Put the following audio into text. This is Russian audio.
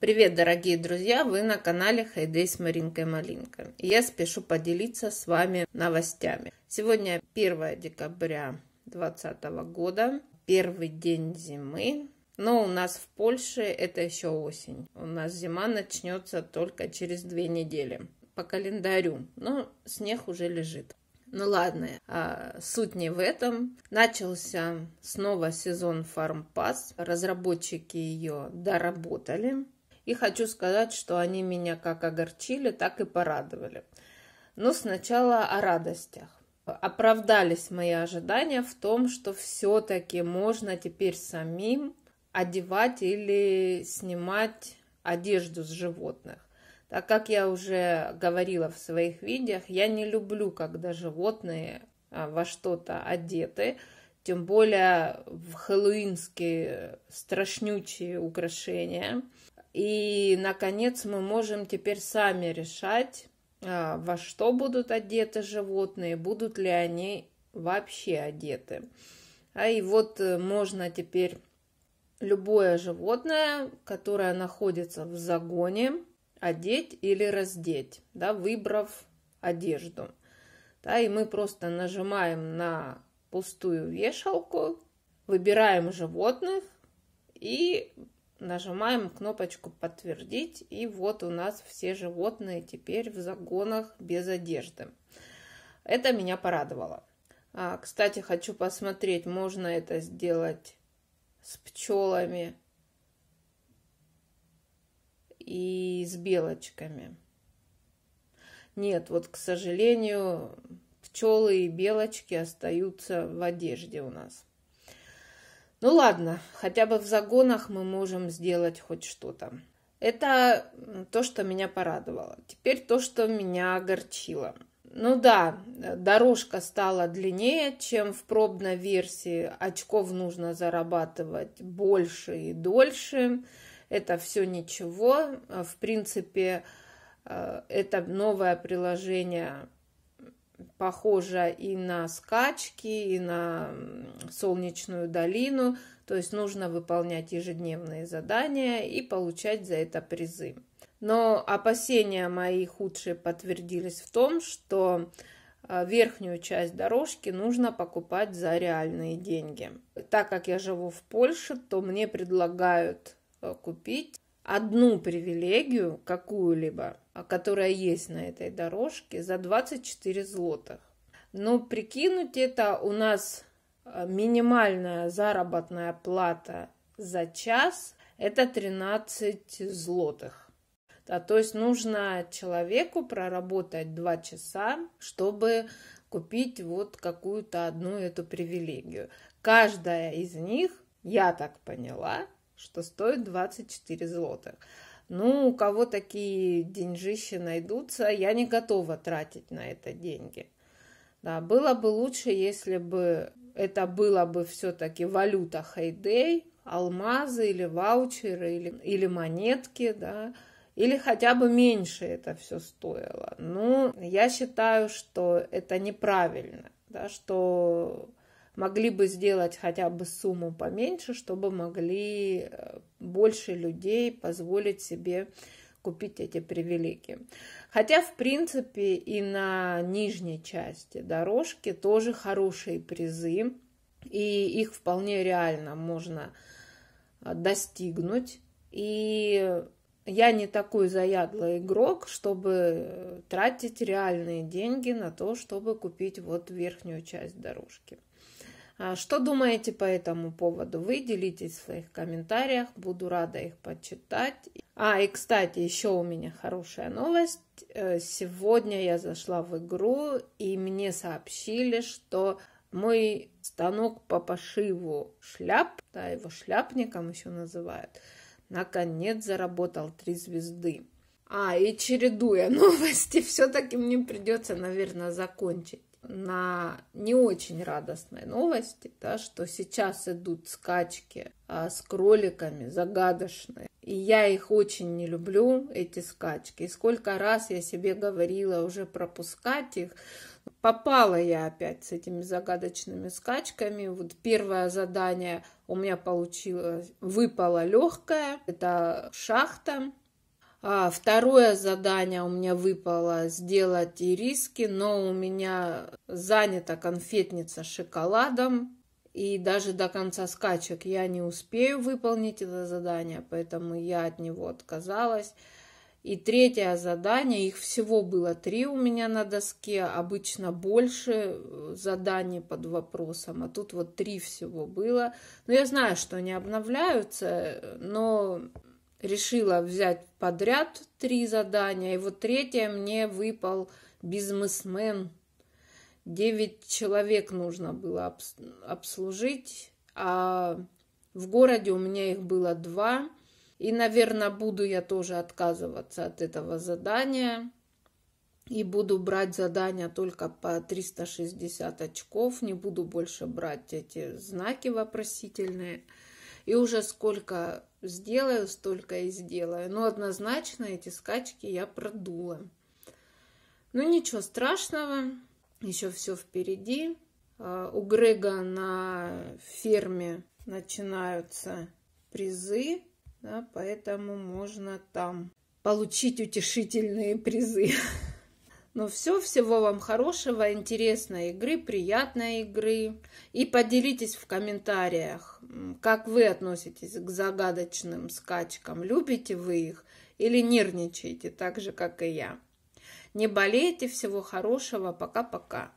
Привет, дорогие друзья! Вы на канале Хайдей с Маринкой Малинкой. Я спешу поделиться с вами новостями. Сегодня 1 декабря 2020 года, первый день зимы. Но у нас в Польше это еще осень. У нас зима начнется только через две недели по календарю. Но снег уже лежит. Ну ладно, а суть не в этом. Начался снова сезон FarmPass. Разработчики ее доработали. И хочу сказать, что они меня как огорчили, так и порадовали. Но сначала о радостях. Оправдались мои ожидания в том, что все-таки можно теперь самим одевать или снимать одежду с животных. Так как я уже говорила в своих видео, я не люблю, когда животные а, во что-то одеты, тем более в хэллоуинские страшнючие украшения – и, наконец, мы можем теперь сами решать, а, во что будут одеты животные, будут ли они вообще одеты. А и вот э, можно теперь любое животное, которое находится в загоне, одеть или раздеть, да, выбрав одежду. Да, и мы просто нажимаем на пустую вешалку, выбираем животных и нажимаем кнопочку подтвердить и вот у нас все животные теперь в загонах без одежды. Это меня порадовало. А, кстати, хочу посмотреть, можно это сделать с пчелами и с белочками. Нет, вот, к сожалению, пчелы и белочки остаются в одежде у нас. Ну ладно, хотя бы в загонах мы можем сделать хоть что-то. Это то, что меня порадовало. Теперь то, что меня огорчило. Ну да, дорожка стала длиннее, чем в пробной версии. Очков нужно зарабатывать больше и дольше. Это все ничего. В принципе, э, это новое приложение похожа и на скачки, и на солнечную долину. То есть нужно выполнять ежедневные задания и получать за это призы. Но опасения мои худшие подтвердились в том, что э, верхнюю часть дорожки нужно покупать за реальные деньги. Так как я живу в Польше, то мне предлагают э, купить одну привилегию какую-либо, а которая есть на этой дорожке, за 24 злотых. Но прикинуть это у нас э, минимальная заработная плата за час – это 13 злотых. А то есть нужно человеку проработать 2 часа, чтобы купить вот какую-то одну эту привилегию. Каждая из них, я так поняла, что стоит 24 злотых. Ну, у кого такие деньжища найдутся, я не готова тратить на это деньги. Да, было бы лучше, если бы это было бы все-таки валюта хайдей, алмазы или ваучеры, или, или монетки, да, или хотя бы меньше это все стоило. Ну, я считаю, что это неправильно, да, что могли бы сделать хотя бы сумму поменьше, чтобы могли э, больше людей позволить себе купить эти привилегии. Хотя, в принципе, и на нижней части дорожки тоже хорошие призы, и их вполне реально можно э, достигнуть. И я не такой заядлый игрок, чтобы э, тратить реальные деньги на то, чтобы купить вот верхнюю часть дорожки. А что думаете по этому поводу? Вы делитесь в своих комментариях, буду рада их почитать. А, и, кстати, еще у меня хорошая новость. Э, сегодня я зашла в игру, и мне сообщили, что мой станок по пошиву шляп, да, его шляпником еще называют – наконец заработал три звезды. А, и чередуя новости, все-таки мне придется, наверное, закончить на не очень радостной новости, да, что сейчас идут скачки а, с кроликами загадочные. И я их очень не люблю, эти скачки. И сколько раз я себе говорила уже пропускать их, попала я опять с этими загадочными скачками. Вот первое задание у меня получилось, выпало легкое, это шахта. А второе задание у меня выпало сделать ириски, но у меня занята конфетница шоколадом. И даже до конца скачек я не успею выполнить это задание, поэтому я от него отказалась. И третье задание, их всего было три у меня на доске, обычно больше э, заданий под вопросом, а тут вот три всего было. Но ну, я знаю, что они обновляются, но решила взять подряд три задания, и вот третье мне выпал бизнесмен. Девять человек нужно было обслужить, а в городе у меня их было два – и, наверное, буду я тоже отказываться от этого задания. И буду брать задания только по 360 очков. Не буду больше брать эти знаки вопросительные. И уже сколько сделаю, столько и сделаю. Но однозначно эти скачки я продула. Ну ничего страшного, еще все впереди. А, у Грега на ферме начинаются призы да, поэтому можно там получить утешительные призы. Но все, всего вам хорошего, интересной игры, приятной игры. И поделитесь в комментариях, как вы относитесь к загадочным скачкам. Любите вы их или нервничаете так же, как и я. Не болейте, всего хорошего, пока-пока.